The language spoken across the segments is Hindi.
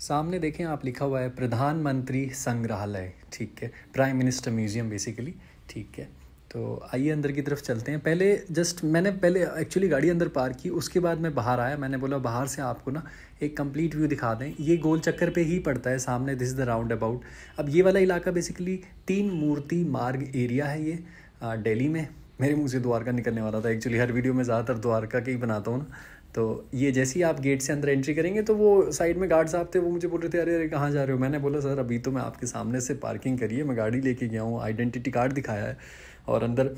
सामने देखें आप लिखा हुआ है प्रधानमंत्री संग्रहालय ठीक है प्राइम मिनिस्टर म्यूजियम बेसिकली ठीक है तो आइए अंदर की तरफ चलते हैं पहले जस्ट मैंने पहले एक्चुअली गाड़ी अंदर पार की उसके बाद मैं बाहर आया मैंने बोला बाहर से आपको ना एक कंप्लीट व्यू दिखा दें ये गोल चक्कर पे ही पड़ता है सामने this is the roundabout अब ये वाला इलाका बेसिकली तीन मूर्ति मार्ग एरिया है ये डेली में मेरे मुँह से द्वारका निकलने वाला था एक्चुअली हर वीडियो में ज़्यादातर द्वारका के ही बनाता हूँ ना तो ये जैसे ही आप गेट से अंदर एंट्री करेंगे तो वो साइड में गार्ड साहब थे वो मुझे बोल रहे थे अरे अरे कहाँ जा रहे हो मैंने बोला सर अभी तो मैं आपके सामने से पार्किंग करी है मैं गाड़ी लेके गया हूँ आइडेंटिटी कार्ड दिखाया है और अंदर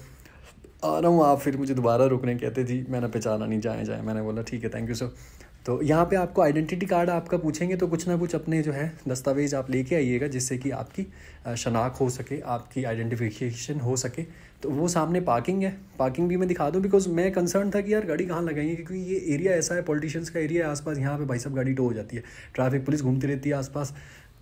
आ रहा हूँ आप फिर मुझे दोबारा रुकने कहते जी मैंने पहचाना नहीं जाए जाए मैंने बोला ठीक है थैंक यू सर तो यहाँ पे आपको आइडेंटिटी कार्ड आपका पूछेंगे तो कुछ ना कुछ अपने जो है दस्तावेज़ आप लेके आइएगा जिससे कि आपकी शनाख्त हो सके आपकी आइडेंटिफिकेशन हो सके तो वो सामने पार्किंग है पार्किंग भी मैं दिखा दूँ बिकॉज मैं कंसर्न था कि यार गाड़ी कहाँ लगाएंगे क्योंकि ये एरिया ऐसा है पॉलिटिशियंस का एरिया है आसपास यहाँ पे भाई सब गाड़ी टो हो जाती है ट्रैफिक पुलिस घूमती रहती है आसपास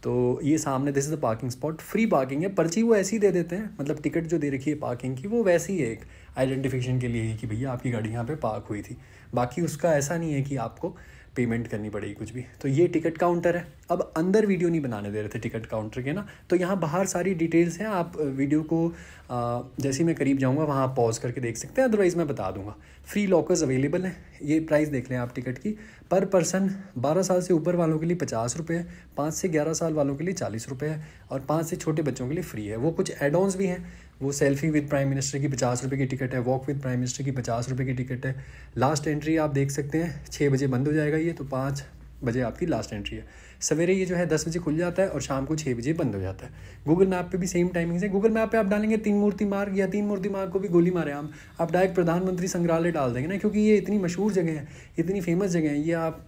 तो ये सामने this is the parking spot free parking है पर्ची वो ऐसी दे देते हैं मतलब टिकट जो दे रखी है पार्किंग की वो वैसी है एक आइडेंटिफिकेशन के लिए ही कि भैया आपकी गाड़ी यहाँ पर पार्क हुई थी बाकी उसका ऐसा नहीं है कि आपको पेमेंट करनी पड़ेगी कुछ भी तो ये टिकट काउंटर है अब अंदर वीडियो नहीं बनाने दे रहे थे टिकट काउंटर के ना तो यहाँ बाहर सारी डिटेल्स हैं आप वीडियो को जैसे मैं करीब जाऊँगा वहाँ पॉज करके देख सकते हैं अदरवाइज़ मैं बता दूंगा फ्री लॉकर्स अवेलेबल हैं ये प्राइस देख लें आप टिकट की पर पर्सन बारह साल से ऊपर वालों के लिए पचास रुपये है पाँच से ग्यारह साल वालों के लिए चालीस रुपये है और पाँच से छोटे बच्चों के लिए फ्री है वो कुछ एडोन्स भी हैं वो सेल्फी विद प्राइम मिनिस्टर की पचास रुपये की टिकट है वॉक विद प्राइम मिनिस्टर की पचास रुपये की टिकट है लास्ट एंट्री आप देख सकते हैं छः बजे बंद हो जाएगा ये तो पाँच बजे आपकी लास्ट एंट्री है सवेरे ये जो है दस बजे खुल जाता है और शाम को छः बजे बंद हो जाता है गूगल मैप पे भी सेम टाइमिंग्स है गूगल मैप पे आप डालेंगे तीन मूर्ति मार्ग या तीन मूर्ति मार्ग को भी गोली मारे हम आप डायरेक्ट प्रधानमंत्री संग्रहालय डाल देंगे ना क्योंकि ये इतनी मशहूर जगह है इतनी फेमस जगह है ये आप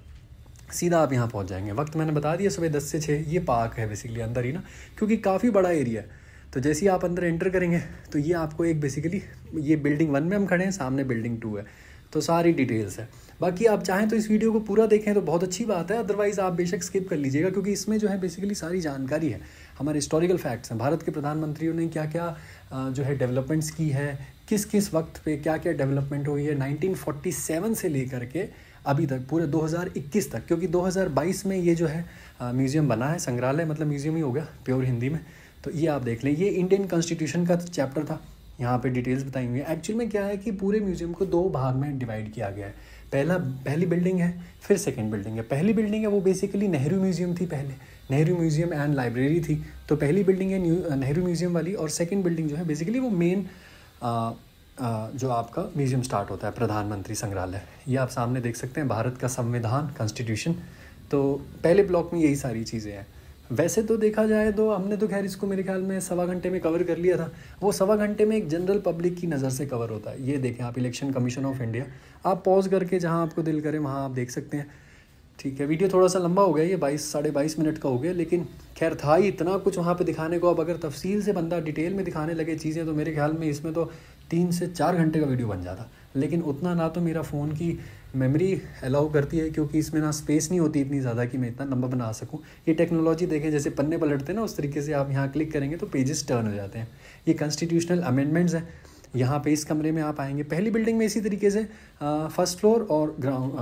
सीधा आप यहाँ पहुँच जाएंगे वक्त मैंने बता दिया सुबह दस से छः ये पार्क है बेसिकली अंदर ही ना क्योंकि काफ़ी बड़ा एरिया है तो जैसे ही आप अंदर एंटर करेंगे तो ये आपको एक बेसिकली ये बिल्डिंग वन में हम खड़े हैं सामने बिल्डिंग टू है तो सारी डिटेल्स है बाकी आप चाहें तो इस वीडियो को पूरा देखें तो बहुत अच्छी बात है अदरवाइज़ आप बेशक स्किप कर लीजिएगा क्योंकि इसमें जो है बेसिकली सारी जानकारी है हमारे हिस्टोरिकल फैक्ट्स हैं भारत के प्रधानमंत्रियों ने क्या क्या जो है डेवलपमेंट्स की है किस किस वक्त पे क्या क्या डेवलपमेंट हुई है 1947 से लेकर के अभी तक पूरे 2021 तक क्योंकि 2022 में ये जो है म्यूज़ियम बना है संग्रहालय मतलब म्यूज़ियम ही हो गया प्योर हिंदी में तो ये आप देख लें ये इंडियन कॉन्स्टिट्यूशन का चैप्टर था यहाँ पे डिटेल्स बताई हुई है एक्चुअल में क्या है कि पूरे म्यूजियम को दो भाग में डिवाइड किया गया है पहला पहली बिल्डिंग है फिर सेकेंड बिल्डिंग है पहली बिल्डिंग है वो बेसिकली नेहरू म्यूजियम थी पहले नेहरू म्यूजियम एंड लाइब्रेरी थी तो पहली बिल्डिंग है नेहरू म्यूजियम वाली और सेकेंड बिल्डिंग जो है बेसिकली वो मेन जो आपका म्यूजियम स्टार्ट होता है प्रधानमंत्री संग्रहालय ये आप सामने देख सकते हैं भारत का संविधान कॉन्स्टिट्यूशन तो पहले ब्लॉक में यही सारी चीज़ें हैं वैसे तो देखा जाए तो हमने तो खैर इसको मेरे ख्याल में सवा घंटे में कवर कर लिया था वो सवा घंटे में एक जनरल पब्लिक की नज़र से कवर होता है ये देखें आप इलेक्शन कमीशन ऑफ इंडिया आप पॉज करके जहाँ आपको दिल करें वहाँ आप देख सकते हैं ठीक है वीडियो थोड़ा सा लंबा हो गया ये बाईस साढ़े बाईस मिनट का हो गया लेकिन खैर था ही इतना कुछ वहाँ पे दिखाने को अब अगर तफसील से बंदा डिटेल में दिखाने लगे चीज़ें तो मेरे ख्याल में इसमें तो तीन से चार घंटे का वीडियो बन जाता लेकिन उतना ना तो मेरा फ़ोन की मेमोरी अलाउ करती है क्योंकि इसमें ना स्पेस नहीं होती इतनी ज़्यादा कि मैं इतना लंबा बना सकूँ ये टेक्नोलॉजी देखें जैसे पन्ने पलटते हैं ना उस तरीके से आप यहाँ क्लिक करेंगे तो पेजेस टर्न हो जाते हैं ये कॉन्स्टिट्यूशनल अमेंडमेंट्स हैं यहाँ पे इस कमरे में आप आएंगे पहली बिल्डिंग में इसी तरीके से फर्स्ट फ्लोर और ground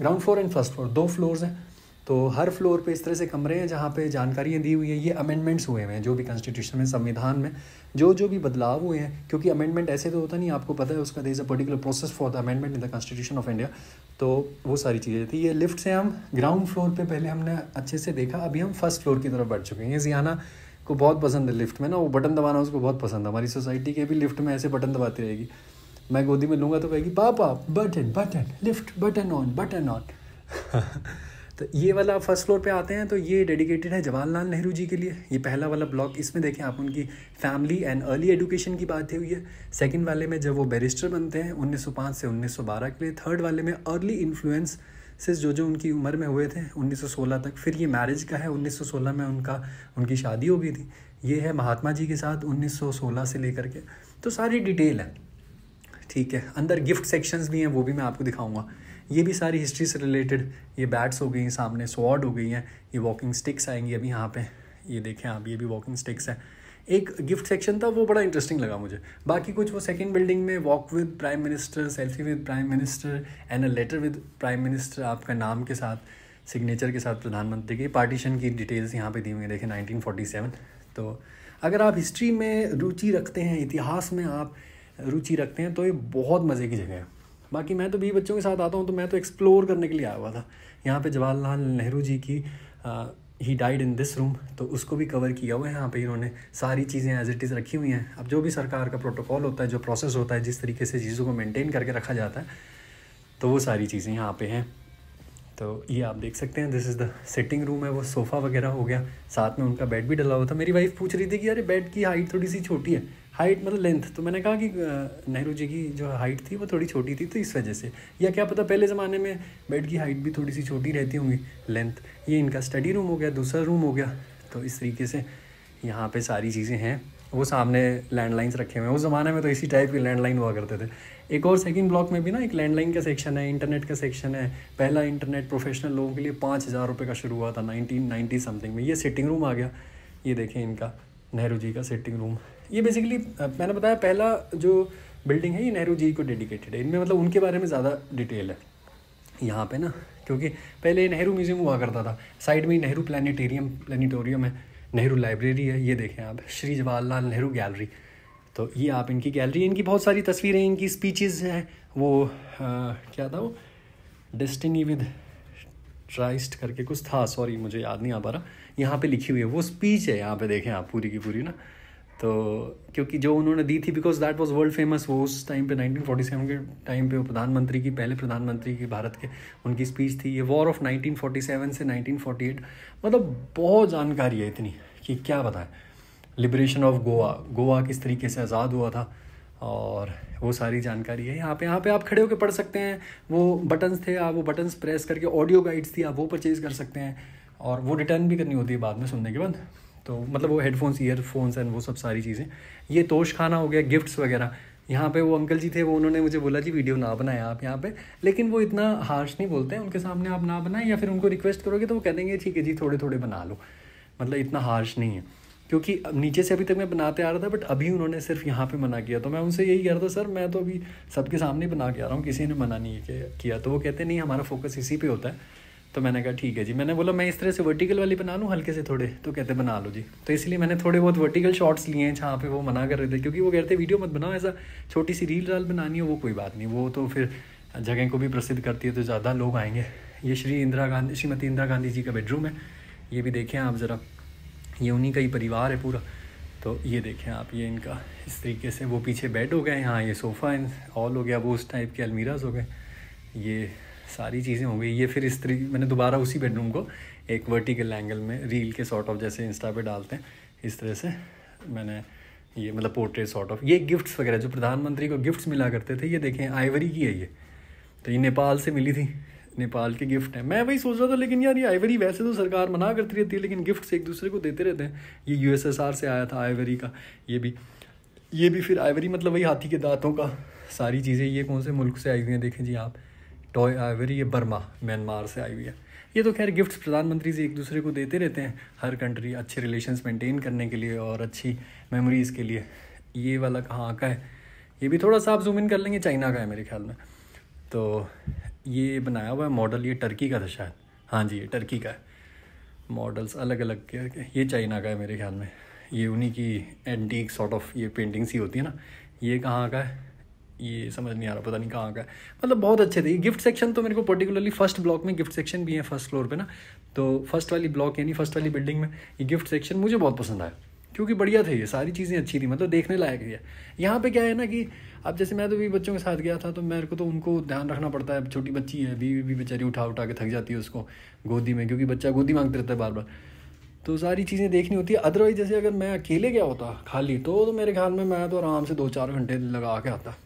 ground floor and first floor दो फ्लोर्स हैं तो हर फ्लोर पे इस तरह से कमरे हैं जहाँ पे जानकारियाँ दी हुई है ये अमेंडमेंट्स हुए हुए हैं जो भी कॉन्स्टिट्यूशन में संविधान में जो जो भी बदलाव हुए हैं क्योंकि अमेंडमेंट ऐसे तो होता नहीं आपको पता है उसका there is a particular process for the amendment in the constitution of India तो वो सारी चीज़ें थी ये लिफ्ट से हम ग्राउंड फ्लोर पर पहले हमने अच्छे से देखा अभी हम फर्स्ट फ्लोर की तरफ बढ़ चुके हैं ये जियाना को बहुत पसंद है लिफ्ट में ना वो बटन दबाना उसको बहुत पसंद है हमारी सोसाइटी के भी लिफ्ट में ऐसे बटन दबाती रहेगी मैं गोदी में लूँगा तो कहेगी पापा button button lift button on button on तो ये वाला फर्स्ट फ्लोर पे आते हैं तो ये डेडिकेटेड है जवाहरलाल नेहरू जी के लिए ये पहला वाला ब्लॉक इसमें देखें आप उनकी फैमिली एंड अर्ली एजुकेशन की बातें हुई है सेकेंड वाले में जब वो बैरिस्टर बनते हैं 1905 से 1912 के लिए थर्ड वाले में अर्ली इन्फ्लुएंस से जो जो उनकी उम्र में हुए थे 1916 तक फिर ये मैरिज का है 1916 में उनका उनकी शादी हो गई थी ये है महात्मा जी के साथ 1916 से लेकर के तो सारी डिटेल है ठीक है अंदर गिफ्ट सेक्शंस भी हैं वो भी मैं आपको दिखाऊंगा ये भी सारी हिस्ट्री से रिलेटेड ये बैट्स हो गई हैं सामने स्वाड हो गई हैं ये वॉकिंग स्टिक्स आएंगी अभी यहाँ पे ये देखें आप ये भी वॉकिंग स्टिक्स हैं एक गिफ्ट सेक्शन था वो बड़ा इंटरेस्टिंग लगा मुझे बाकी कुछ वो सेकंड बिल्डिंग में walk with prime minister selfie with prime minister and a letter with prime minister आपका नाम के साथ सिग्नेचर के साथ प्रधानमंत्री की पार्टीशन की डिटेल्स यहाँ पे दी हुई है देखें 1947 तो अगर आप हिस्ट्री में रुचि रखते हैं इतिहास में आप रुचि रखते हैं तो ये बहुत मज़े की जगह है बाकी मैं तो भी बच्चों के साथ आता हूँ तो मैं तो एक्सप्लोर करने के लिए आया हुआ था यहाँ पे जवाहरलाल नेहरू जी की he died in this room तो उसको भी कवर किया हुआ है यहाँ पे इन्होंने सारी चीज़ें एज इट इज़ रखी हुई हैं अब जो भी सरकार का प्रोटोकॉल होता है जो प्रोसेस होता है जिस तरीके से चीज़ों को मेनटेन करके रखा जाता है तो वो सारी चीज़ें यहाँ पे हैं तो ये आप देख सकते हैं this is the sitting room है वो सोफ़ा वगैरह हो गया साथ में उनका बेड भी डला हुआ था मेरी वाइफ पूछ रही थी कि अरे बेड की हाइट थोड़ी सी छोटी है हाइट मतलब लेंथ तो मैंने कहा कि नेहरू जी की जो हाइट थी वो थोड़ी छोटी थी तो इस वजह से या क्या पता पहले ज़माने में बेड की हाइट भी थोड़ी सी छोटी रहती होंगी लेंथ ये इनका स्टडी रूम हो गया दूसरा रूम हो गया तो इस तरीके से यहाँ पे सारी चीज़ें हैं वो सामने लैंडलाइंस रखे हुए हैं उस ज़माने में तो इसी टाइप के लैंडलाइन हुआ करते थे एक और सेकंड ब्लॉक में भी ना एक लैंडलाइन का सेक्शन है इंटरनेट का सेक्शन है पहला इंटरनेट प्रोफेशनल लोगों के लिए पाँच हज़ार रुपये का शुरू हुआ था नाइनटीन समथिंग में ये सिटिंग रूम आ गया ये देखें इनका नेहरू जी का सिटिंग रूम ये बेसिकली मैंने बताया पहला जो बिल्डिंग है ये नेहरू जी को डेडिकेटेड है इनमें मतलब उनके बारे में ज़्यादा डिटेल है यहाँ पे ना क्योंकि पहले नेहरू म्यूज़ियम हुआ करता था साइड में ही नेहरू प्लानिटेरियम प्लानिटोरियम है नेहरू लाइब्रेरी है ये देखें आप श्री जवाहरलाल नेहरू गैलरी तो ये आप इनकी गैलरी इनकी बहुत सारी तस्वीरें इनकी स्पीचेज़ हैं वो आ, क्या था वो डेस्टिनी विद ट्राइस्ट करके कुछ था सॉरी मुझे याद नहीं आ पा रहा यहाँ पे लिखी हुई है वो स्पीच है यहाँ पे देखें आप पूरी की पूरी ना तो क्योंकि जो उन्होंने दी थी because that was world famous वो उस टाइम पे 1947 के टाइम पे प्रधानमंत्री की पहले प्रधानमंत्री की भारत के उनकी स्पीच थी ये वॉर ऑफ 1947 से 1948 मतलब बहुत जानकारी है इतनी कि क्या बताएं लिबरेशन ऑफ गोवा गोवा किस तरीके से आज़ाद हुआ था और वो सारी जानकारी है यहाँ पे यहाँ पे आप खड़े होकर पढ़ सकते हैं वो बटन्स थे आप वो बटन्स प्रेस करके ऑडियो गाइड्स थी आप वो परचेज़ कर सकते हैं और वो रिटर्न भी करनी होती है बाद में सुनने के बाद तो मतलब वो हेडफोन्स ईयरफोन्स एंड वो सब सारी चीज़ें ये तोश खाना हो गया गिफ्ट्स वगैरह यहाँ पे वो अंकल जी थे वो उन्होंने मुझे बोला जी वीडियो ना बनाए आप यहाँ पे लेकिन वो इतना हार्श नहीं बोलते हैं उनके सामने आप ना बनाएं या फिर उनको रिक्वेस्ट करोगे तो वो कह देंगे ठीक है जी थोड़े थोड़े बना लो मतलब इतना हार्श नहीं है क्योंकि नीचे से अभी तक मैं बनाते आ रहा था बट अभी उन्होंने सिर्फ यहाँ पे मना किया तो मैं उनसे यही कह रहा था सर मैं तो अभी सबके सामने बना के आ रहा हूँ किसी ने मना नहीं किया तो वो कहते नहीं हमारा फोकस इसी पे होता है तो मैंने कहा ठीक है जी मैंने बोला मैं इस तरह से वर्टिकल वाली बना लूँ हल्के से थोड़े तो कहते बना लो जी तो इसलिए मैंने थोड़े बहुत वर्टिकल शॉट्स लिए हैं जहाँ पे वो मना कर रहे थे क्योंकि वो कहते वीडियो मत बनाओ ऐसा छोटी सी रील राल बनानी हो वो कोई बात नहीं वो तो फिर जगह को भी प्रसिद्ध करती है तो ज़्यादा लोग आएंगे ये श्री इंदिरा गांधी श्रीमती इंदिरा गांधी जी का बेडरूम है ये भी देखें आप ज़रा ये उन्हीं का ही परिवार है पूरा तो ये देखें आप ये इनका इस तरीके से वो पीछे बेड हो गए हाँ ये सोफ़ा इन हॉल हो गया वो उस टाइप के अलमीराज हो गए ये सारी चीज़ें हो गई ये फिर इस तरीके मैंने दोबारा उसी बेडरूम को एक वर्टिकल एंगल में रील के सॉर्ट ऑफ जैसे इंस्टा पे डालते हैं इस तरह से मैंने ये मतलब पोर्ट्रेट सॉर्ट ऑफ ये गिफ्ट्स वगैरह जो प्रधानमंत्री को गिफ्ट्स मिला करते थे ये देखें आइवरी की है ये तो ये नेपाल से मिली थी नेपाल के गिफ्ट हैं मैं वही सोच रहा था लेकिन यार ये आइवरी वैसे तो सरकार मना करती रहती है लेकिन गिफ्ट्स एक दूसरे को देते रहते हैं ये यू से आया था आइवरी का ये भी ये भी फिर आइवरी मतलब वही हाथी के दांतों का सारी चीज़ें ये कौन से मुल्क से आई हुई हैं देखें जी आप टॉय आइवरी ये बर्मा म्यांमार से आई हुई है ये तो खैर गिफ्ट्स प्रधानमंत्री जी एक दूसरे को देते रहते हैं हर कंट्री अच्छे रिलेशंस मेंटेन करने के लिए और अच्छी मेमोरीज़ के लिए ये वाला कहाँ का है ये भी थोड़ा सा आप जूम इन कर लेंगे चाइना का है मेरे ख्याल में तो ये बनाया हुआ है मॉडल ये टर्की का था शायद हाँ जी ये टर्की का है मॉडल्स अलग अलग के ये चाइना का है मेरे ख्याल में ये उन्हीं की एंटीक सॉर्ट ऑफ ये पेंटिंग्स ही होती है ना ये कहाँ का है ये समझ नहीं आ रहा पता नहीं कहाँ का मतलब बहुत अच्छे थे गिफ्ट सेक्शन तो मेरे को पर्टिकुलरली फर्स्ट ब्लॉक में गिफ्ट सेक्शन भी है फर्स्ट फ्लोर पे ना तो फर्स्ट वाली ब्लॉक यानी फर्स्ट वाली बिल्डिंग में ये गिफ्ट सेक्शन मुझे बहुत पसंद आया क्योंकि बढ़िया थे ये सारी चीज़ें अच्छी थी मतलब देखने लायक थी यहाँ पर क्या है ना कि अब जैसे मैं तो भी बच्चों के साथ गया था तो मेरे को तो उनको ध्यान रखना पड़ता है अब छोटी बच्ची है अभी भी बेचारी उठा उठा के थक जाती है उसको गोदी में क्योंकि बच्चा गोदी मांगते रहता है बार बार तो सारी चीज़ें देखनी होती है अदरवाइज जैसे अगर मैं अकेले गया होता खाली तो, तो मेरे ख्याल में मैं तो आराम से दो चार घंटे लगा के आता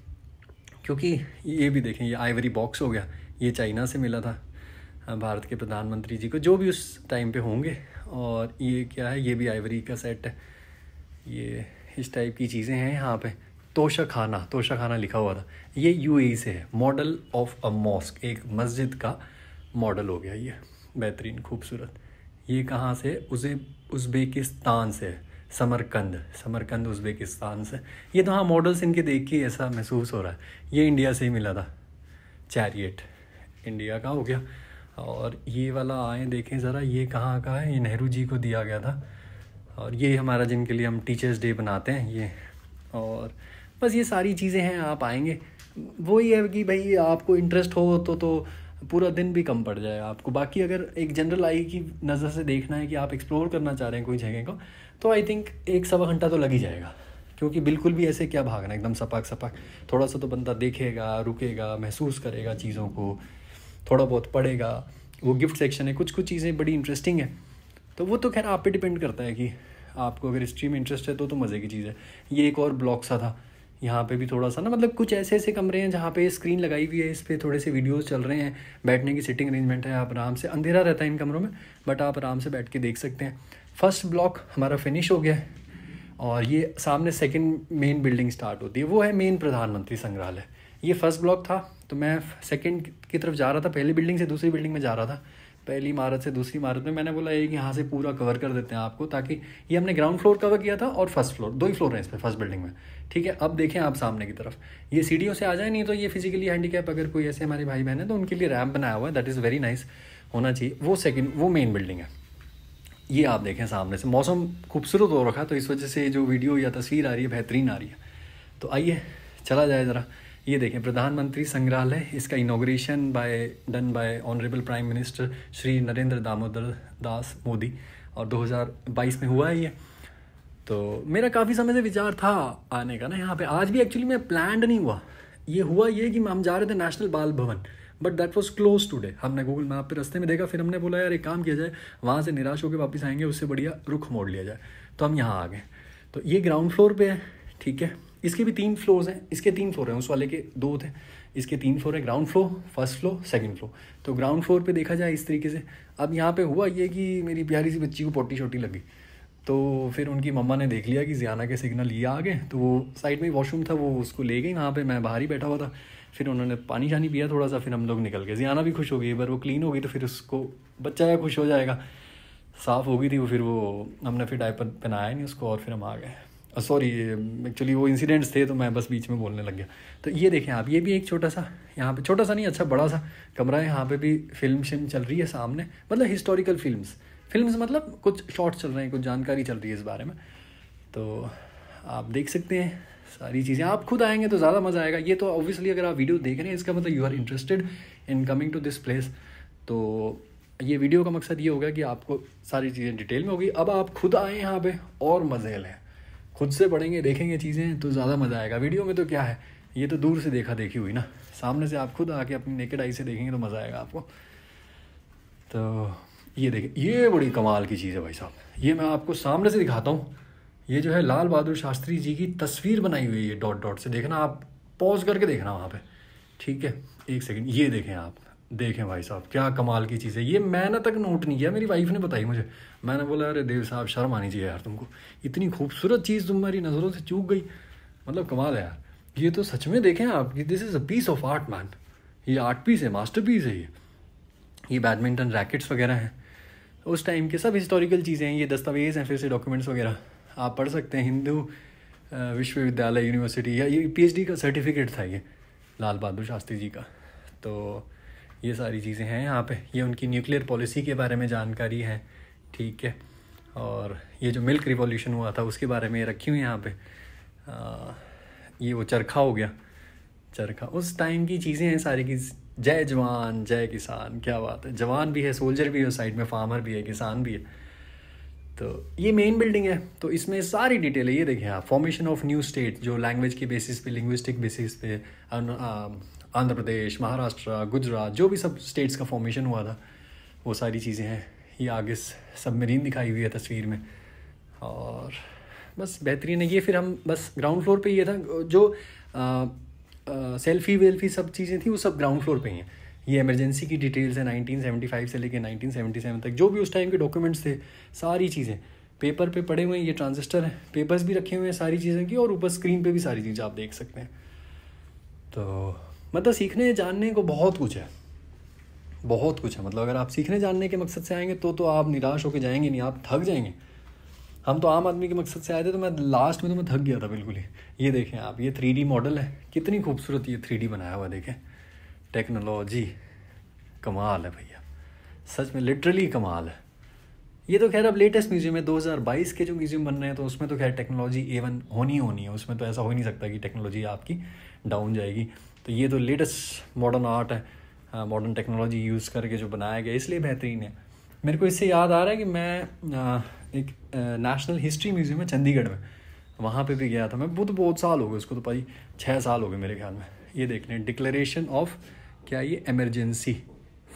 क्योंकि ये भी देखें ये आइवरी बॉक्स हो गया ये चाइना से मिला था भारत के प्रधानमंत्री जी को जो भी उस टाइम पे होंगे और ये क्या है ये भी आइवरी का सेट है ये इस टाइप की चीज़ें हैं यहाँ पे तोशा खाना तोशा खाना लिखा हुआ था ये यू से है मॉडल ऑफ अ मॉस्क एक मस्जिद का मॉडल हो गया ये बेहतरीन खूबसूरत ये कहाँ से उसे उजबेकिस्तान से है समरकंद समरकंद उज़्बेकिस्तान से ये तो हाँ मॉडल्स इनके देख के ऐसा महसूस हो रहा है ये इंडिया से ही मिला था चैरियट इंडिया का हो गया और ये वाला आए देखें ज़रा ये कहाँ का है ये नेहरू जी को दिया गया था और ये हमारा जिनके लिए हम टीचर्स डे बनाते हैं ये और बस ये सारी चीज़ें हैं आप आएंगे वो ये है कि भाई आपको इंटरेस्ट हो तो तो पूरा दिन भी कम पड़ जाए आपको बाकी अगर एक जनरल आई की नज़र से देखना है कि आप एक्सप्लोर करना चाह रहे हैं कोई जगह को तो आई थिंक एक सवा घंटा तो लग ही जाएगा क्योंकि बिल्कुल भी ऐसे क्या भागना एकदम सपाक सपाक थोड़ा सा तो बंदा देखेगा रुकेगा महसूस करेगा चीज़ों को थोड़ा बहुत पढ़ेगा वो गिफ्ट सेक्शन है कुछ कुछ चीज़ें बड़ी इंटरेस्टिंग है तो वो तो खैर आप पे डिपेंड करता है कि आपको अगर स्ट्रीम में इंटरेस्ट है तो तो मज़े की चीज़ है ये एक और ब्लॉक सा था यहाँ पे भी थोड़ा सा ना मतलब कुछ ऐसे ऐसे कमरे हैं जहाँ पे स्क्रीन लगाई हुई है इस पर थोड़े से वीडियोस चल रहे हैं बैठने की सिटिंग अरेंजमेंट है आप आराम से अंधेरा रहता है इन कमरों में बट आप आराम से बैठ के देख सकते हैं फर्स्ट ब्लॉक हमारा फिनिश हो गया है और ये सामने सेकंड मेन बिल्डिंग स्टार्ट होती है वो है मेन प्रधानमंत्री संग्रहालय ये फर्स्ट ब्लॉक था तो मैं सेकंड की तरफ जा रहा था पहली बिल्डिंग से दूसरी बिल्डिंग में जा रहा था पहली इमारत से दूसरी इमारत में मैंने बोला ये कि यहाँ से पूरा कवर कर देते हैं आपको ताकि ये हमने ग्राउंड फ्लोर कवर किया था और फर्स्ट फ्लोर दो ही फ्लोर हैं इसमें फर्स्ट बिल्डिंग में ठीक है अब देखें आप सामने की तरफ ये सीढ़ियों से आ जाए नहीं तो ये फिजिकली हैंडीकैप अगर कोई ऐसे हमारे भाई बहन है तो उनके लिए रैम्प बनाया हुआ है दैट इज़ वेरी नाइस होना चाहिए वो सेकेंड वो मेन बिल्डिंग है ये आप देखें सामने से मौसम खूबसूरत हो रखा है तो इस वजह से जो वीडियो या तस्वीर आ रही है बेहतरीन आ रही है तो आइए चला जाए ज़रा ये देखें प्रधानमंत्री संग्रहालय इसका inauguration by done by honourable prime minister Shri Narendra Damodar Das Modi और 2022 में हुआ है ये तो मेरा काफ़ी समय से विचार था आने का ना यहाँ पे आज भी एक्चुअली मैं प्लान नहीं हुआ ये हुआ ये कि हम जा रहे थे national Bal Bhavan but that was close today हमने गूगल मैप पे रस्ते में देखा फिर हमने बोला यार एक काम किया जाए वहाँ से निराश होकर वापस आएंगे उससे बढ़िया रुख मोड़ लिया जाए तो हम यहाँ आ गए तो ये ग्राउंड फ्लोर पे है ठीक है इसके भी तीन फ्लोर्स हैं इसके तीन फ्लोर हैं उस वाले के दो थे इसके तीन फ्लोर हैं ground floor first floor second floor तो ग्राउंड फ्लोर पे देखा जाए इस तरीके से अब यहाँ पे हुआ ये कि मेरी प्यारी सी बच्ची को पोटी शोटी लगी तो फिर उनकी मम्मा ने देख लिया कि जियाना के सिग्नल ये आ गए तो वो साइड में वॉशरूम था वो उसको ले गई वहाँ पर मैं बाहर ही बैठा हुआ था फिर उन्होंने पानी शानी पिया थोड़ा सा फिर हम लोग निकल गए जियाना भी खुश हो गई पर वो क्लीन हो गई तो फिर उसको बच्चा या खुश हो जाएगा साफ़ हो गई थी वो फिर वो हमने फिर डायपर पहनाया नहीं उसको और फिर हम आ गए सॉरी एक्चुअली वो इंसिडेंट्स थे तो मैं बस बीच में बोलने लग गया तो ये देखें आप ये भी एक छोटा सा यहाँ पे छोटा सा नहीं अच्छा बड़ा सा कमरा है यहाँ पे भी फिल्म शिम चल रही है सामने मतलब हिस्टोरिकल फिल्म्स फिल्म्स मतलब कुछ शॉर्ट्स चल रहे हैं कुछ जानकारी चल रही है इस बारे में तो आप देख सकते हैं सारी चीज़ें आप खुद आएंगे तो ज़्यादा मज़ा आएगा ये तो ऑब्वियसली अगर आप वीडियो देख रहे हैं इसका मतलब you are interested in coming to this place तो ये वीडियो का मकसद ये होगा कि आपको सारी चीज़ें डिटेल में होगी अब आप खुद आए यहाँ पे और मज़े लें खुद से पढ़ेंगे देखेंगे चीज़ें तो ज़्यादा मज़ा आएगा वीडियो में तो क्या है ये तो दूर से देखा देखी हुई ना सामने से आप खुद आके अपनी नेकेड आई से देखेंगे तो मज़ा आएगा आपको तो ये देखें ये बड़ी कमाल की चीज़ है भाई साहब ये मैं आपको सामने से दिखाता हूँ ये जो है लाल बहादुर शास्त्री जी की तस्वीर बनाई हुई है डॉट डॉट से देखना आप पॉज करके देखना वहाँ पे ठीक है एक सेकेंड ये देखें आप देखें भाई साहब क्या कमाल की चीज़ है ये मैंने तक नोट नहीं किया मेरी वाइफ ने बताई मुझे मैंने बोला अरे देव साहब शर्म आनी चाहिए यार तुमको इतनी खूबसूरत चीज़ तुम्हारी नज़रों से चूक गई मतलब कमाल है यार ये तो सच में देखें आप कि this is a piece of art man ये आर्ट पीस है मास्टर पीस है ये ये बैडमिंटन रैकेट्स वगैरह हैं उस टाइम के सब हिस्टोरिकल चीज़ें हैं ये दस्तावेज़ हैं फिर से डॉक्यूमेंट्स वगैरह आप पढ़ सकते हैं हिंदू विश्वविद्यालय यूनिवर्सिटी या ये पीएचडी का सर्टिफिकेट था ये लाल बहादुर शास्त्री जी का तो ये सारी चीज़ें हैं यहाँ पे ये उनकी न्यूक्लियर पॉलिसी के बारे में जानकारी है ठीक है और ये जो मिल्क रिवॉल्यूशन हुआ था उसके बारे में रखी हुई यहाँ पे ये वो चरखा हो गया चरखा उस टाइम की चीज़ें हैं सारी की जय जवान जय किसान क्या बात है जवान भी है सोल्जर भी है साइड में फार्मर भी है किसान भी है तो ये मेन बिल्डिंग है तो इसमें सारी डिटेल है ये देखिए आप फॉर्मेशन ऑफ न्यू स्टेट जो लैंग्वेज के बेसिस पे लिंग्विस्टिक बेसिस पे आंध्र प्रदेश महाराष्ट्र गुजरात जो भी सब स्टेट्स का फॉर्मेशन हुआ था वो सारी चीज़ें हैं ये आगे सबमरीन दिखाई हुई है तस्वीर में और बस बेहतरीन है ये फिर हम बस ग्राउंड फ्लोर पे ही था जो आ, आ, सेल्फी वेल्फी सब चीज़ें थी वो सब ग्राउंड फ्लोर पे ही हैं ये इमरजेंसी की डिटेल्स है 1975 से लेकर 1977 तक जो भी उस टाइम के डॉक्यूमेंट्स थे सारी चीज़ें पेपर पे पड़े हुए हैं ये ट्रांजिस्टर हैं पेपर्स भी रखे हुए हैं सारी चीज़ें की और ऊपर स्क्रीन पे भी सारी चीज़ें आप देख सकते हैं तो मतलब सीखने जानने को बहुत कुछ है बहुत कुछ है मतलब अगर आप सीखने जानने के मकसद से आएंगे तो तो आप निराश होकर जाएंगे नहीं आप थक जाएंगे हम तो आम आदमी के मकसद से आए थे तो मैं लास्ट में तो मैं थक गया था बिल्कुल ही ये देखें आप ये थ्री मॉडल है कितनी खूबसूरत ये थ्री बनाया हुआ देखें टेक्नोलॉजी कमाल है भैया सच में लिटरली कमाल है ये तो खैर अब लेटेस्ट म्यूज़ियम है 2022 के जो म्यूज़ियम बन रहे हैं तो उसमें तो खैर टेक्नोलॉजी एवन होनी होनी है उसमें तो ऐसा हो ही नहीं सकता कि टेक्नोलॉजी आपकी डाउन जाएगी तो ये तो लेटेस्ट मॉडर्न आर्ट है मॉडर्न टेक्नोलॉजी यूज़ करके जो बनाया गया इसलिए बेहतरीन है मेरे को इससे याद आ रहा है कि मैं एक नेशनल हिस्ट्री म्यूज़ियम है चंडीगढ़ में वहाँ पर भी गया था मैं वो बहुत साल हो गए उसको तो भाई छः साल हो गए मेरे ख्याल में ये देख लें डिक्लेरेशन ऑफ क्या ये एमरजेंसी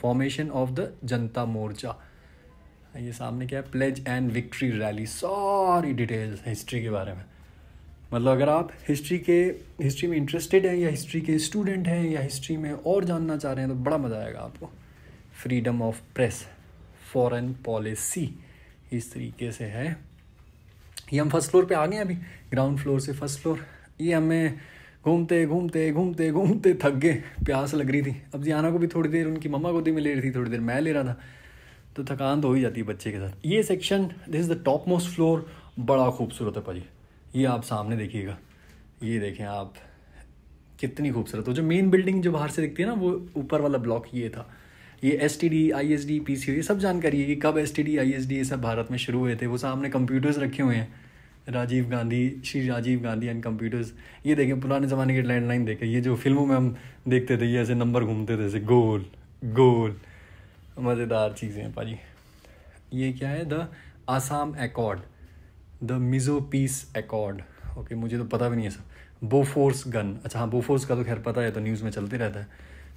फॉर्मेशन ऑफ द जनता मोर्चा हाँ, ये सामने क्या है प्लेज एंड विक्ट्री रैली सारी डिटेल्स हिस्ट्री के बारे में मतलब अगर आप हिस्ट्री के हिस्ट्री में इंटरेस्टेड हैं या हिस्ट्री के स्टूडेंट हैं या हिस्ट्री में और जानना चाह रहे हैं तो बड़ा मज़ा आएगा आपको freedom of press foreign policy इस तरीके से है ये हम फर्स्ट फ्लोर पे आ गए अभी ग्राउंड फ्लोर से फर्स्ट फ्लोर ये हमें घूमते घूमते घूमते घूमते थक गए प्यास लग रही थी अब जियाना को भी थोड़ी देर उनकी मम्मा गोदी मैं ले रही थी थोड़ी देर मैं ले रहा था तो थकान तो हो ही जाती है बच्चे के साथ ये section this is the top most floor बड़ा खूबसूरत है भाजी ये आप सामने देखिएगा ये देखें आप कितनी खूबसूरत हो जो मेन बिल्डिंग जो बाहर से दिखती है ना वो ऊपर वाला ब्लॉक ये था ये S T D I S D P C ये सब जानकारी है कि कब S T D I S D ये सब भारत में शुरू हुए थे वो सामने कंप्यूटर्स रखे हुए हैं राजीव गांधी श्री राजीव गांधी एंड कंप्यूटर्स ये देखें पुराने ज़माने के लैंडलाइन देखें ये जो फिल्मों में हम देखते थे ये ऐसे नंबर घूमते थे ऐसे गोल गोल मज़ेदार चीज़ें पाजी भाजी ये क्या है the Assam accord the Mizo peace accord okay मुझे तो पता भी नहीं है सर बोफोर्स गन अच्छा हाँ बोफोर्स का तो खैर पता है तो न्यूज़ में चलते रहता है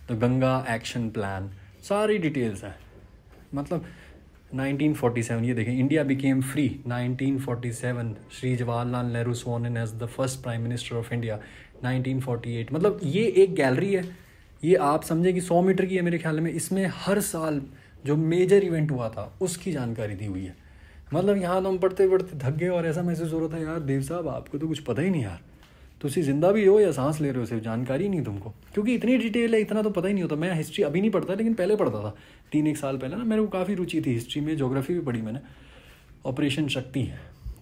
तो गंगा एक्शन प्लान सारी डिटेल्स हैं मतलब 1947 ये देखें India became free 1947 Shri Jawaharlal Nehru sworn in as the first prime minister of India 1948 मतलब ये एक गैलरी है ये आप समझें कि 100 मीटर की है मेरे ख्याल में इसमें हर साल जो मेजर इवेंट हुआ था उसकी जानकारी दी हुई है मतलब यहाँ तो हम पढ़ते पढ़ते थक गए और ऐसा महसूस हो रहा था यार देव साहब आपको तो कुछ पता ही नहीं यार तुम जिंदा भी हो या सांस ले रहे हो सिर्फ जानकारी नहीं तुमको क्योंकि इतनी डिटेल है इतना तो पता ही नहीं होता मैं हिस्ट्री अभी नहीं पढ़ता लेकिन पहले पढ़ता था तीन एक साल पहले ना मेरे को काफ़ी रुचि थी हिस्ट्री में जोग्राफी भी पढ़ी मैंने ऑपरेशन शक्ति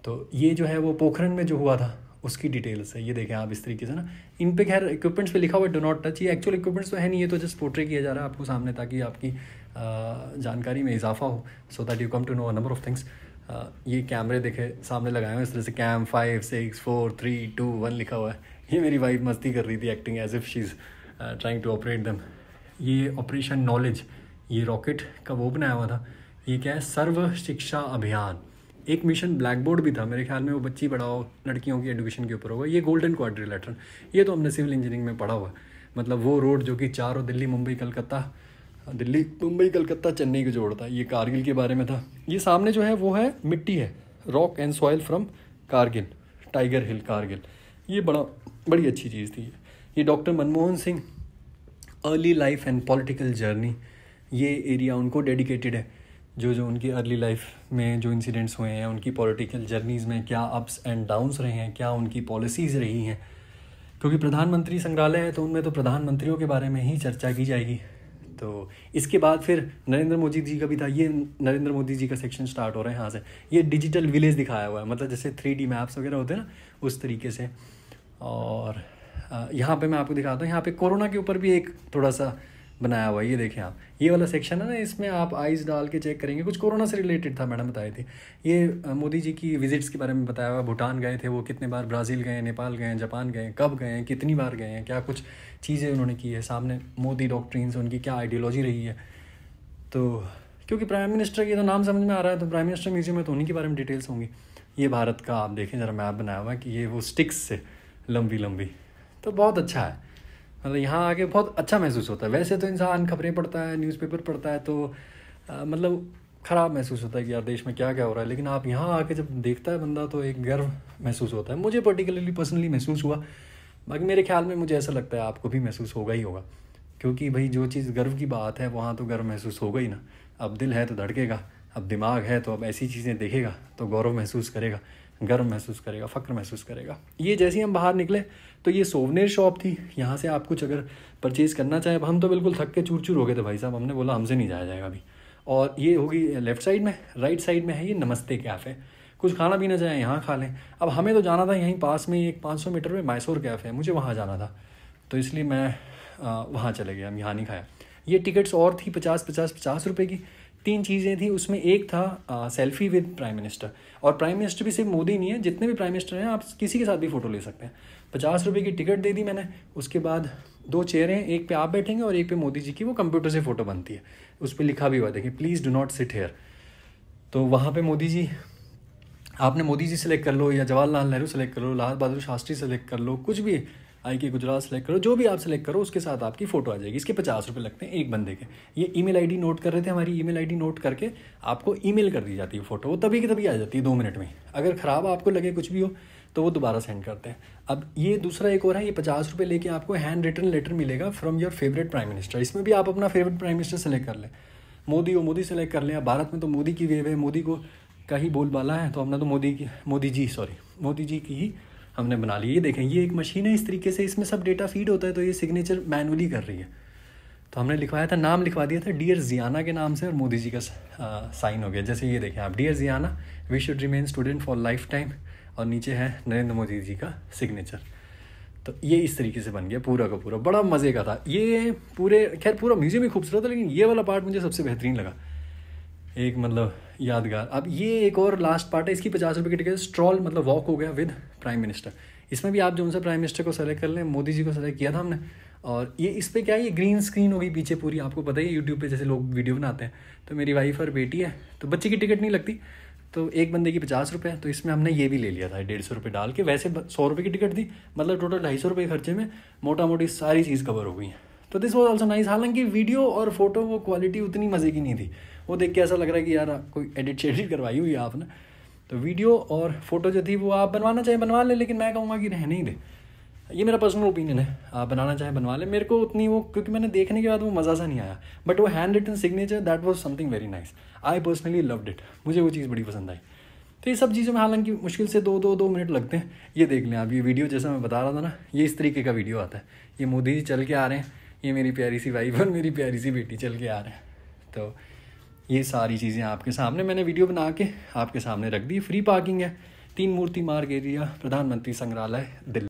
तो ये जो है वो पोखरण में जो हुआ था उसकी डिटेल्स है ये देखें आप इस तरीके से ना इन पे खैर इक्विपमेंट्स पे लिखा हुआ है डो नॉट टच ये एक्चुअल इक्विपमेंट्स तो है नहीं ये तो जस्ट पोर्ट्रे किया जा रहा है आपको सामने ताकि आपकी जानकारी में इजाफा हो so that you come to know a number of things हाँ, ये कैमरे देखे सामने लगाए हुए इस तरह से cam five six four three two one लिखा हुआ है ये मेरी वाइफ मस्ती कर रही थी acting as if she is trying to operate them ये ऑपरेशन नॉलेज ये रॉकेट का वो बनाया हुआ था ये क्या है सर्व शिक्षा अभियान एक मिशन ब्लैक बोर्ड भी था मेरे ख्याल में वो बच्ची पढ़ाओ लड़कियों की एडुकेशन के ऊपर होगा ये गोल्डन क्वाड्रिलेटरल ये तो हमने सिविल इंजीनियरिंग में पढ़ा हुआ मतलब वो रोड जो कि चारों दिल्ली मुंबई कलकत्ता दिल्ली मुंबई कलकत्ता चेन्नई को जोड़ता है ये कारगिल के बारे में था ये सामने जो है वो है मिट्टी है rock and soil from Kargil Tiger Hill Kargil ये बड़ा बड़ी अच्छी चीज़ थी ये doctor Manmohan Singh early life and political journey ये एरिया उनको डेडिकेटेड है जो जो उनकी अर्ली लाइफ में जो इंसिडेंट्स हुए हैं उनकी पॉलिटिकल जर्नीज़ में क्या अप्स एंड डाउन्स रहे हैं क्या उनकी पॉलिसीज़ रही हैं क्योंकि प्रधानमंत्री संग्रहालय है तो उनमें तो प्रधानमंत्रियों के बारे में ही चर्चा की जाएगी तो इसके बाद फिर नरेंद्र मोदी जी का भी था ये नरेंद्र मोदी जी का सेक्शन स्टार्ट हो रहा है यहाँ से ये डिजिटल विलेज दिखाया हुआ है मतलब जैसे थ्री मैप्स वगैरह होते हैं ना उस तरीके से और यहाँ पे मैं आपको दिखाता हूँ यहाँ पे कोरोना के ऊपर भी एक थोड़ा सा बनाया हुआ है ये देखें आप ये वाला सेक्शन है ना इसमें आप आइज़ डाल के चेक करेंगे कुछ कोरोना से रिलेटेड था मैडम बताए थे ये मोदी जी की विजिट्स के बारे में बताया हुआ भूटान गए थे वो कितने बार ब्राज़ील गए नेपाल गए जापान गए कब गए कितनी बार गए हैं क्या कुछ चीज़ें उन्होंने की है सामने मोदी डॉक्ट्रीन्स उनकी क्या आइडियोलॉजी रही है तो क्योंकि प्राइम मिनिस्टर की तो नाम समझ में आ रहा है तो प्राइम मिनिस्टर म्यूजियम में तो उन्हीं के बारे में डिटेल्स होंगी ये भारत का आप देखें ज़रा मैप बनाया हुआ है कि ये वो स्टिक्स से लंबी लंबी तो बहुत अच्छा है मतलब यहाँ आके बहुत अच्छा महसूस होता है वैसे तो इंसान खबरें पढ़ता है न्यूज़पेपर पढ़ता है तो आ, मतलब ख़राब महसूस होता है कि यार देश में क्या क्या हो रहा है लेकिन आप यहाँ आके जब देखता है बंदा तो एक गर्व महसूस होता है मुझे पर्टिकुलरली पर्सनली महसूस हुआ बाकी मेरे ख्याल में मुझे ऐसा लगता है आपको भी महसूस होगा ही होगा क्योंकि भाई जो चीज़ गर्व की बात है वहाँ तो गर्व महसूस होगा ही ना अब दिल है तो धड़केगा अब दिमाग है तो अब ऐसी चीज़ें देखेगा तो गौरव महसूस करेगा गर्व महसूस करेगा फ़क्र महसूस करेगा ये जैसे ही हम बाहर निकले तो ये सोवनेर शॉप थी यहाँ से आप कुछ अगर परचेज़ करना चाहें हम तो बिल्कुल थक के चूर चूर हो गए थे भाई साहब हमने बोला हमसे नहीं जाया जाएगा अभी और ये होगी लेफ़्ट साइड में राइट साइड में है ये नमस्ते कैफ़े कुछ खाना पीना चाहें यहाँ खा लें अब हमें तो जाना था यहीं पास में एक पाँच सौ मीटर में मैसूर कैफ़े है मुझे वहाँ जाना था तो इसलिए मैं वहाँ चले गया हम यहाँ नहीं खाया ये टिकट्स और थी पचास पचास पचास रुपये की तीन चीज़ें थी उसमें एक था सेल्फी विद प्राइम मिनिस्टर और प्राइम मिनिस्टर भी सिर्फ मोदी नहीं है जितने भी प्राइम मिनिस्टर हैं आप किसी के साथ भी फ़ोटो ले सकते हैं पचास रुपये की टिकट दे दी मैंने उसके बाद दो चेयर हैं एक पे आप बैठेंगे और एक पे मोदी जी की वो कंप्यूटर से फ़ोटो बनती है उस पर लिखा भी हुआ देखिए please do not sit here तो वहाँ पर मोदी जी आपने मोदी जी सेलेक्ट कर लो या जवाहरलाल नेहरू सेलेक्ट कर लो लाल बहादुर शास्त्री सेलेक्ट कर लो कुछ भी आई के गुजरात सेलेक्ट करो जो भी आप सेलेक्ट करो उसके साथ आपकी फ़ोटो आ जाएगी इसके पचास रुपये लगते हैं एक बंदे के ये ई मेल नोट कर रहे थे हमारी ई मेल नोट करके आपको ई कर दी जाती है फ़ोटो वो तभी की तभी आ जाती है दो मिनट में अगर ख़राब आपको लगे कुछ भी हो तो वो दोबारा सेंड करते हैं अब ये दूसरा एक और है ये पचास रुपये लेके आपको हैंड रिटर्न लेटर मिलेगा from your favourite prime minister इसमें भी आप अपना फेवरेट प्राइम मिनिस्टर सेलेक्ट कर लें मोदी हो मोदी सेलेक्ट कर लें भारत में तो मोदी की वेव है मोदी को का ही बोलबाला है तो अपना तो मोदी की मोदी जी सॉरी मोदी जी की ही हमने बना लिया ये देखें ये एक मशीन है इस तरीके से इसमें सब डेटा फीड होता है तो ये सिग्नेचर मैनुअली कर रही है तो हमने लिखवाया था नाम लिखवा दिया था डियर जियाना के नाम से और मोदी जी का साइन हो गया जैसे ये देखें आप डियर जियाना we should remain student for life time और नीचे है नरेंद्र मोदी जी का सिग्नेचर तो ये इस तरीके से बन गया पूरा का पूरा बड़ा मज़े का था ये पूरे खैर पूरा म्यूज़ियम ही खूबसूरत था लेकिन ये वाला पार्ट मुझे सबसे बेहतरीन लगा एक मतलब यादगार अब ये एक और लास्ट पार्ट है इसकी पचास रुपये की टिकट स्ट्रॉल मतलब वॉक हो गया विद प्राइम मिनिस्टर इसमें भी आप जो उनसे प्राइम मिनिस्टर को सेलेक्ट कर लें मोदी जी को सेलेक्ट किया था हमने और ये इस पर क्या है ये ग्रीन स्क्रीन होगी पीछे पूरी आपको पता ही यूट्यूब पर जैसे लोग वीडियो बनाते हैं तो मेरी वाइफ और बेटी है तो बच्चे की टिकट नहीं लगती तो एक बंदे की पचास रुपये तो इसमें हमने ये भी ले लिया था डेढ़ सौ रुपये डाल के वैसे सौ रुपये की टिकट थी मतलब टोटल ढाई सौ रुपये खर्चे में मोटा मोटी सारी चीज़ कवर हो गई है तो दिस वॉज ऑल्सो नाइस हालांकि वीडियो और फोटो वो क्वालिटी उतनी मज़े की नहीं थी वो देख के ऐसा लग रहा है कि यार कोई एडिट शेडिट करवाई हुई है आपने तो वीडियो और फोटो जो थी वो आप बनवाना चाहे बनवा लें लेकिन मैं कहूँगा कि रहने ही दे ये मेरा पर्सनल ओपिनियन है आप बनाना चाहे बनवा लें मेरे को उतनी वो क्योंकि मैंने देखने के बाद वो मज़ा सा नहीं आया बट वो handwritten signature that was something very nice I personally loved it मुझे वो चीज़ बड़ी पसंद आई तो ये सब चीज़ों में हालांकि मुश्किल से दो दो दो मिनट लगते हैं ये देख लें आप ये वीडियो जैसा मैं बता रहा था ना ये इस तरीके का वीडियो आता है ये मोदी जी चल के आ रहे हैं ये मेरी प्यारी सी वाइफ और मेरी प्यारी सी बेटी चल के आ रहे हैं तो ये सारी चीज़ें आपके सामने मैंने वीडियो बना के आपके सामने रख दी फ्री पार्किंग है तीन मूर्ति मार्ग एरिया प्रधानमंत्री संग्रहालय दिल्ली